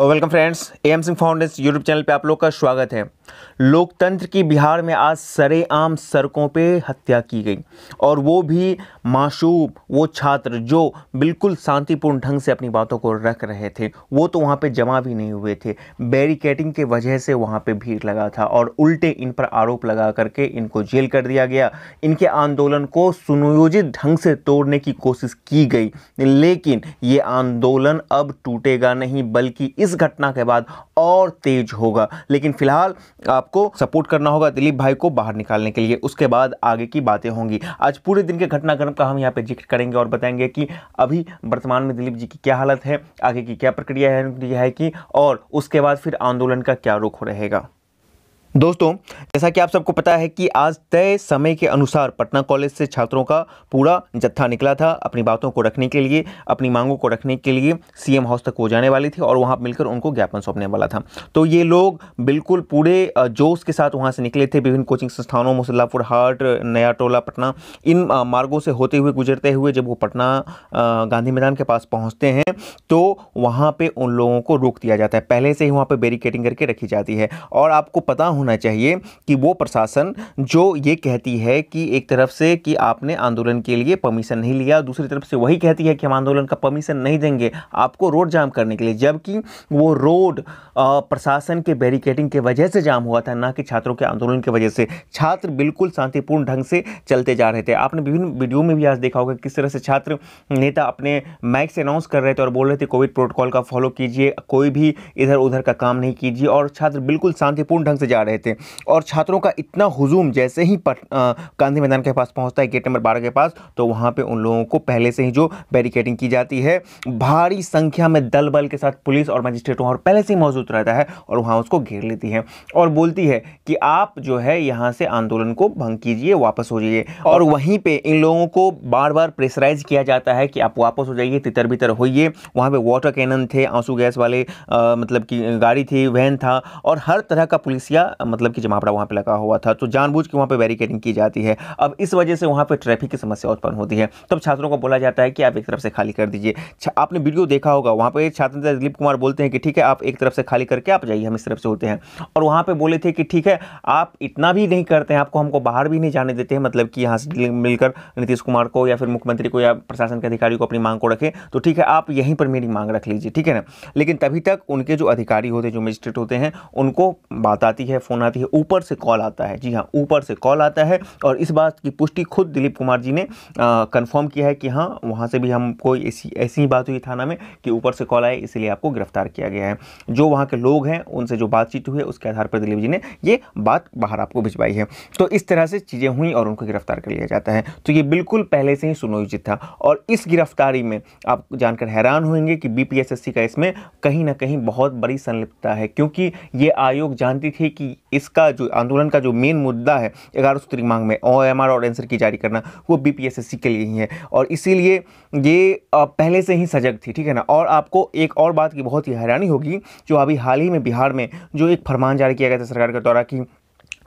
welcome friends M Singh foundation YouTube channel पे आप लोग का स्वागत है लोकतंत्र की बिहार में आज सरेआम सड़कों पे हत्या की गई और वो भी माशूब वो छात्र जो बिल्कुल शांतिपूर्ण ढंग से अपनी बातों को रख रहे थे वो तो वहाँ पे जमा भी नहीं हुए थे बैरिकेटिंग के वजह से वहाँ पे भीड़ लगा था और उल्टे इन पर आरोप लगा करके इनको जेल कर दिया गया इनके आंदोलन को सुनियोजित ढंग से तोड़ने की कोशिश की गई लेकिन ये आंदोलन अब टूटेगा नहीं बल्कि इस घटना के बाद और तेज होगा लेकिन फिलहाल आपको सपोर्ट करना होगा दिलीप भाई को बाहर निकालने के लिए उसके बाद आगे की बातें होंगी आज पूरे दिन के घटनाक्रम का हम यहाँ पे जिक्र करेंगे और बताएंगे कि अभी वर्तमान में दिलीप जी की क्या हालत है आगे की क्या प्रक्रिया है, है कि और उसके बाद फिर आंदोलन का क्या रुख रहेगा दोस्तों जैसा कि आप सबको पता है कि आज तय समय के अनुसार पटना कॉलेज से छात्रों का पूरा जत्था निकला था अपनी बातों को रखने के लिए अपनी मांगों को रखने के लिए सीएम हाउस तक वो जाने वाली थी और वहाँ मिलकर उनको ज्ञापन सौंपने वाला था तो ये लोग बिल्कुल पूरे जोश के साथ वहाँ से निकले थे विभिन्न कोचिंग संस्थानों मुसल्लापुर हाट नया टोला पटना इन मार्गों से होते हुए गुजरते हुए जब वो पटना गांधी मैदान के पास पहुँचते हैं तो वहाँ पर उन लोगों को रोक दिया जाता है पहले से ही वहाँ पर बैरिकेडिंग करके रखी जाती है और आपको पता होना चाहिए कि वो प्रशासन जो ये कहती है कि एक तरफ से कि आपने आंदोलन के लिए परमिशन नहीं लिया दूसरी तरफ से वही कहती है कि हम आंदोलन का परमिशन नहीं देंगे आपको रोड जाम करने के लिए जबकि वो रोड प्रशासन के बैरिकेडिंग के वजह से जाम हुआ था ना कि छात्रों के आंदोलन की वजह से छात्र बिल्कुल शांतिपूर्ण ढंग से चलते जा रहे थे आपने विभिन्न वीडियो में भी आज देखा होगा किस तरह से छात्र नेता अपने माइक से अनाउंस कर रहे थे और बोल रहे थे कोविड प्रोटोकॉल का फॉलो कीजिए कोई भी इधर उधर का काम नहीं कीजिए और छात्र बिल्कुल शांतिपूर्ण ढंग से जा रहे रहे थे और छात्रों का इतना हुजूम जैसे ही गांधी मैदान के पास पहुंचता है गेट नंबर बारह के पास तो वहाँ पे उन लोगों को पहले से ही जो बैरिकेडिंग की जाती है भारी संख्या में दल बल के साथ पुलिस और मजिस्ट्रेट वहाँ पहले से ही मौजूद रहता है और वहाँ उसको घेर लेती है और बोलती है कि आप जो है यहाँ से आंदोलन को भंग कीजिए वापस हो जाइए और वहीं पर इन लोगों को बार बार प्रेशराइज किया जाता है कि आप वापस हो जाइए तितर बितर होइए वहाँ पर वाटर कैनन थे आंसू गैस वाले मतलब कि गाड़ी थी वैन था और हर तरह का पुलिसिया मतलब कि जमावड़ा वहाँ पर लगा हुआ था तो जानबूझ के वहाँ पर बैरिकेडिंग की जाती है अब इस वजह से वहाँ पर ट्रैफिक की समस्या उत्पन्न होती है तब छात्रों को बोला जाता है कि आप एक तरफ से खाली कर दीजिए आपने वीडियो देखा होगा वहाँ पर छात्र दिलीप कुमार बोलते हैं कि ठीक है आप एक तरफ से खाली करके आप जाइए हम इस तरफ से होते हैं और वहाँ पर बोले थे कि ठीक है आप इतना भी नहीं करते हैं आपको हमको बाहर भी नहीं जाने देते हैं मतलब कि यहाँ से मिलकर नीतीश कुमार को या फिर मुख्यमंत्री को या प्रशासन के अधिकारी को अपनी मांग को रखें तो ठीक है आप यहीं पर मेरी मांग रख लीजिए ठीक है ना लेकिन तभी तक उनके जो अधिकारी होते हैं जो मजिस्ट्रेट होते हैं उनको बात आती है फ़ोन आती है ऊपर से कॉल आता है जी हाँ ऊपर से कॉल आता है और इस बात की पुष्टि खुद दिलीप कुमार जी ने कन्फर्म किया है कि हाँ वहाँ से भी हम कोई ऐसी ऐसी ही बात हुई थाना में कि ऊपर से कॉल आए इसलिए आपको गिरफ्तार किया गया है जो वहाँ के लोग हैं उनसे जो बातचीत हुई है उसके आधार पर दिलीप जी ने ये बात बाहर आपको भिजवाई है तो इस तरह से चीज़ें हुई और उनको गिरफ्तार कर लिया जाता है तो ये बिल्कुल पहले से ही सुनियोजित था और इस गिरफ्तारी में आप जानकर हैरान होंगे कि बी का इसमें कहीं ना कहीं बहुत बड़ी संलिप्तता है क्योंकि ये आयोग जानती थी कि इसका जो आंदोलन का जो मेन मुद्दा है ग्यारह सूत्री मांग में ओ एम आर और एंसर की जारी करना वो B P S S C के लिए ही है और इसीलिए ये पहले से ही सजग थी ठीक है ना और आपको एक और बात की बहुत ही हैरानी होगी जो अभी हाल ही में बिहार में जो एक फरमान जारी किया गया था सरकार के द्वारा कि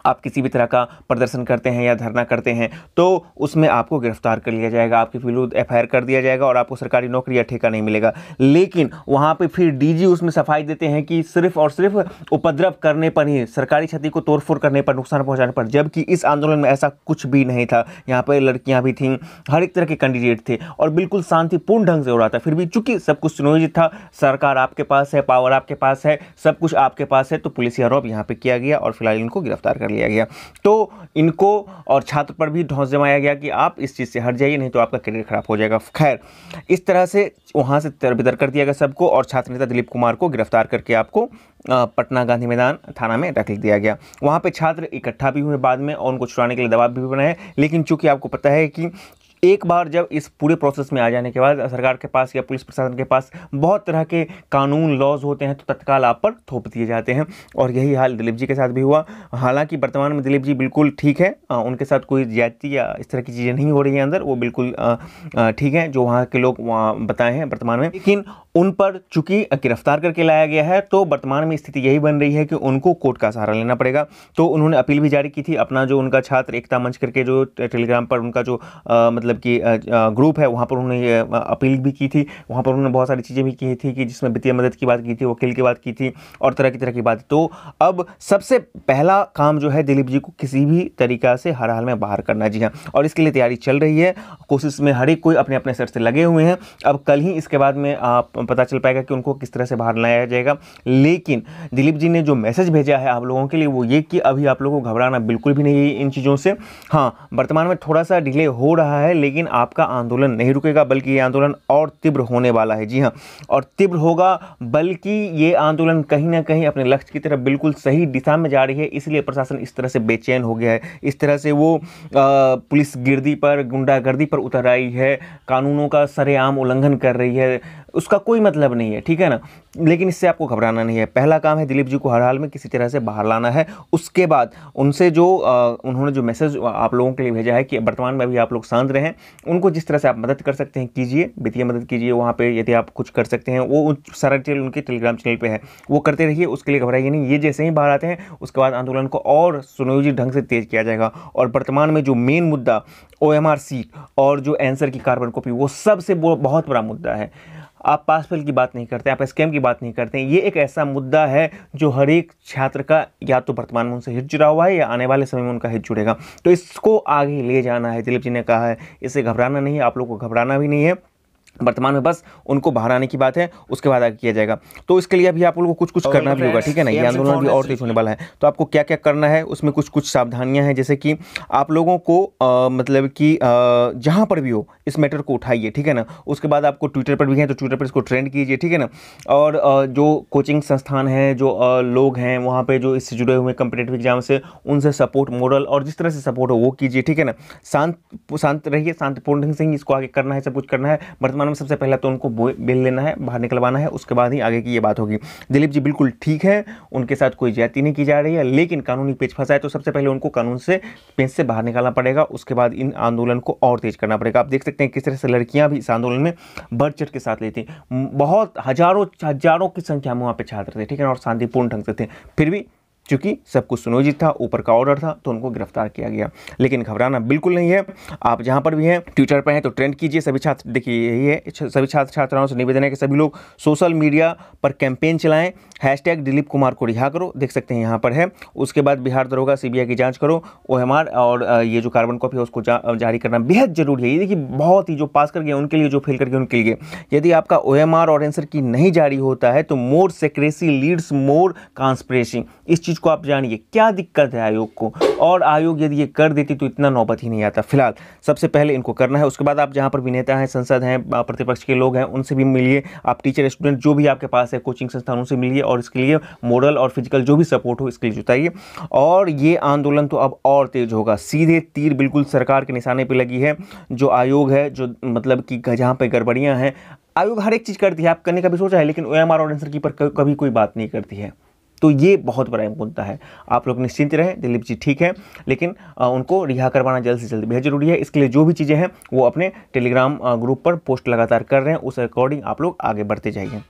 आप किसी भी तरह का प्रदर्शन करते हैं या धरना करते हैं तो उसमें आपको गिरफ्तार कर लिया जाएगा आपके विरुद्ध एफ कर दिया जाएगा और आपको सरकारी नौकरी या ठेका नहीं मिलेगा लेकिन वहाँ पर फिर डी उसमें सफाई देते हैं कि सिर्फ और सिर्फ उपद्रव करने पर ही सरकारी क्षति को तोड़फोड़ करने पर नुकसान पहुँचाने पर जबकि इस आंदोलन में ऐसा कुछ भी नहीं था यहाँ पर लड़कियाँ भी थीं हर एक तरह के कैंडिडेट थे और बिल्कुल शांतिपूर्ण ढंग से हो रहा था फिर भी चूंकि सब कुछ सुनियोजित था सरकार आपके पास है पावर आपके पास है सब कुछ आपके पास है तो पुलिस आरोप यहाँ पर किया गया और फिलहाल इनको गिरफ्तार कर लिया लिया गया तो इनको और छात्र पर भी ढोंस जमाया गया कि आप इस चीज़ से हट जाइए नहीं तो आपका करियर खराब हो जाएगा खैर इस तरह से वहाँ से तरबितर कर दिया गया सबको और छात्र नेता दिलीप कुमार को गिरफ्तार करके आपको पटना गांधी मैदान थाना में रख दिया गया वहाँ पर छात्र इकट्ठा भी हुए बाद में और उनको छुड़ाने के लिए दबाव भी बनाए लेकिन चूंकि आपको पता है कि एक बार जब इस पूरे प्रोसेस में आ जाने के बाद सरकार के पास या पुलिस प्रशासन के पास बहुत तरह के कानून लॉज होते हैं तो तत्काल आप पर थोप दिए जाते हैं और यही हाल दिलीप जी के साथ भी हुआ हालांकि वर्तमान में दिलीप जी बिल्कुल ठीक है आ, उनके साथ कोई ज्यादती या इस तरह की चीज़ें नहीं हो रही हैं अंदर वो बिल्कुल ठीक हैं जो वहाँ के लोग वहाँ बताए हैं वर्तमान में लेकिन उन पर चूंकि गिरफ्तार करके लाया गया है तो वर्तमान में स्थिति यही बन रही है कि उनको कोर्ट का सहारा लेना पड़ेगा तो उन्होंने अपील भी जारी की थी अपना जो उनका छात्र एकता मंच करके जो टेलीग्राम पर उनका जो मतलब मतलब कि ग्रुप है वहाँ पर उन्होंने अपील भी की थी वहाँ पर उन्होंने बहुत सारी चीज़ें भी की थी कि जिसमें वित्तीय मदद की बात की थी वकील की बात की थी और तरह की तरह की बात तो अब सबसे पहला काम जो है दिलीप जी को किसी भी तरीका से हर हाल में बाहर करना जी हाँ और इसके लिए तैयारी चल रही है कोशिश में हर एक कोई अपने अपने सर से लगे हुए हैं अब कल ही इसके बाद में आप पता चल पाएगा कि उनको किस तरह से बाहर लाया जाएगा लेकिन दिलीप जी ने जो मैसेज भेजा है आप लोगों के लिए वो ये कि अभी आप लोगों को घबराना बिल्कुल भी नहीं है इन चीज़ों से हाँ वर्तमान में थोड़ा सा डिले हो रहा है लेकिन आपका आंदोलन नहीं रुकेगा बल्कि ये आंदोलन और तीव्र होने वाला है जी हाँ और तीव्र होगा बल्कि ये आंदोलन कहीं ना कहीं अपने लक्ष्य की तरफ बिल्कुल सही दिशा में जा रही है इसलिए प्रशासन इस तरह से बेचैन हो गया है इस तरह से वो पुलिस गिरदी पर गुंडागर्दी पर उतर आई है कानूनों का सरेआम उल्लंघन कर रही है उसका कोई मतलब नहीं है ठीक है ना लेकिन इससे आपको घबराना नहीं है पहला काम है दिलीप जी को हर हाल में किसी तरह से बाहर लाना है उसके बाद उनसे जो उन्होंने जो मैसेज आप लोगों के लिए भेजा है कि वर्तमान में अभी आप लोग शांत रहें हैं उनको जिस तरह से आप मदद कर सकते हैं कीजिए वित्तीय मदद कीजिए वहाँ पर यदि आप कुछ कर सकते हैं वो सारा डिटेल उनके टेलीग्राम चैनल पर है वो करते रहिए उसके लिए घबराइए नहीं ये जैसे ही बाहर आते हैं उसके बाद आंदोलन को और सुनियोजित ढंग से तेज किया जाएगा और वर्तमान में जो मेन मुद्दा ओ और जो एंसर की कार्बन कॉपी वो सबसे बहुत बड़ा मुद्दा है आप पास फेल की बात नहीं करते आप स्कैम की बात नहीं करते ये एक ऐसा मुद्दा है जो हर एक छात्र का या तो वर्तमान में उनसे हित जुड़ा हुआ है या आने वाले समय में उनका हित जुड़ेगा तो इसको आगे ले जाना है दिलीप जी ने कहा है इसे घबराना नहीं है आप लोग को घबराना भी नहीं है वर्तमान में बस उनको बाहर आने की बात है उसके बाद आगे किया जाएगा तो इसके लिए अभी आप लोगों को कुछ कुछ करना भी होगा ठीक है ना ये आंदोलन भी और तेज होने वाला है तो आपको क्या क्या करना है उसमें कुछ कुछ सावधानियां हैं जैसे कि आप लोगों को आ, मतलब कि जहाँ पर भी हो इस मैटर को उठाइए ठीक है ना उसके बाद आपको ट्विटर पर भी हैं तो ट्विटर पर इसको ट्रेंड कीजिए ठीक है ना और जो कोचिंग संस्थान हैं जो लोग हैं वहाँ पर जो इससे जुड़े हुए कंपिटेटिव एग्जाम से उनसे सपोर्ट मॉडल और जिस तरह से सपोर्ट हो वो कीजिए ठीक है ना शांत शांत रहिए शांतपूर्ण ढंग से ही इसको आगे करना है सब कुछ करना है वर्तमान में सबसे पहले तो उनको बेल लेना है बाहर निकलवाना है उसके बाद ही आगे की ये बात होगी दिलीप जी बिल्कुल ठीक है उनके साथ कोई ज्यादा नहीं की जा रही है लेकिन कानूनी पेच फंसा है तो सबसे पहले उनको कानून से पेच से बाहर निकालना पड़ेगा उसके बाद इन आंदोलन को और तेज करना पड़ेगा आप देख सकते हैं किस तरह से लड़कियाँ भी इस आंदोलन में बढ़ चढ़ के साथ लेती बहुत हजारों हजारों की संख्या में वहाँ पर छात्र थे ठीक है और शांतिपूर्ण ढंग से थे फिर भी चूँकि सब कुछ सुनियोजित था ऊपर का ऑर्डर था तो उनको गिरफ्तार किया गया लेकिन घबराना बिल्कुल नहीं है आप जहाँ पर भी हैं ट्विटर पर हैं तो ट्रेंड कीजिए सभी छात्र देखिए यही है सभी छात्र छात्राओं से निवेदन है कि सभी लोग सोशल मीडिया पर कैंपेन चलाएं हैश दिलीप कुमार को रिहा करो देख सकते हैं यहाँ पर है उसके बाद बिहार दरोगा सी की जाँच करो ओ और ये जो कार्बन कॉपी है उसको जारी करना बेहद जरूरी है ये देखिए बहुत ही जो पास कर गए उनके लिए जो फेल कर गए उनके लिए यदि आपका ओ एम आर और एंसर की नहीं जारी होता है तो more secrecy leads more conspiracy इस चीज़ चीज़ को आप जानिए क्या दिक्कत है आयोग को और आयोग यदि ये कर देती तो इतना नौबत ही नहीं आता फिलहाल सबसे पहले इनको करना है उसके बाद आप जहाँ पर भी नेता हैं संसद हैं प्रतिपक्ष के लोग हैं उनसे भी मिलिए आप टीचर स्टूडेंट जो भी आपके पास है कोचिंग संस्थान उनसे मिलिए और इसके लिए मॉरल और फिजिकल जो भी सपोर्ट हो इसके लिए जुटाइए और ये आंदोलन तो अब और तेज होगा सीधे तीर बिल्कुल सरकार के निशाने पर लगी है जो आयोग है जो मतलब कि जहाँ पर गड़बड़ियाँ हैं आयोग हर एक चीज़ करती है आप करने का भी सोचा है लेकिन ओ एम आर और आंसर की पर कभी कोई बात नहीं करती है तो ये बहुत बड़ा मुद्दा है आप लोग निश्चिंत रहें दिलीप जी ठीक है लेकिन उनको रिहा करवाना जल्द से जल्द बेहद जरूरी है इसके लिए जो भी चीज़ें हैं वो अपने टेलीग्राम ग्रुप पर पोस्ट लगातार कर रहे हैं उस अकॉर्डिंग आप लोग आगे बढ़ते जाइए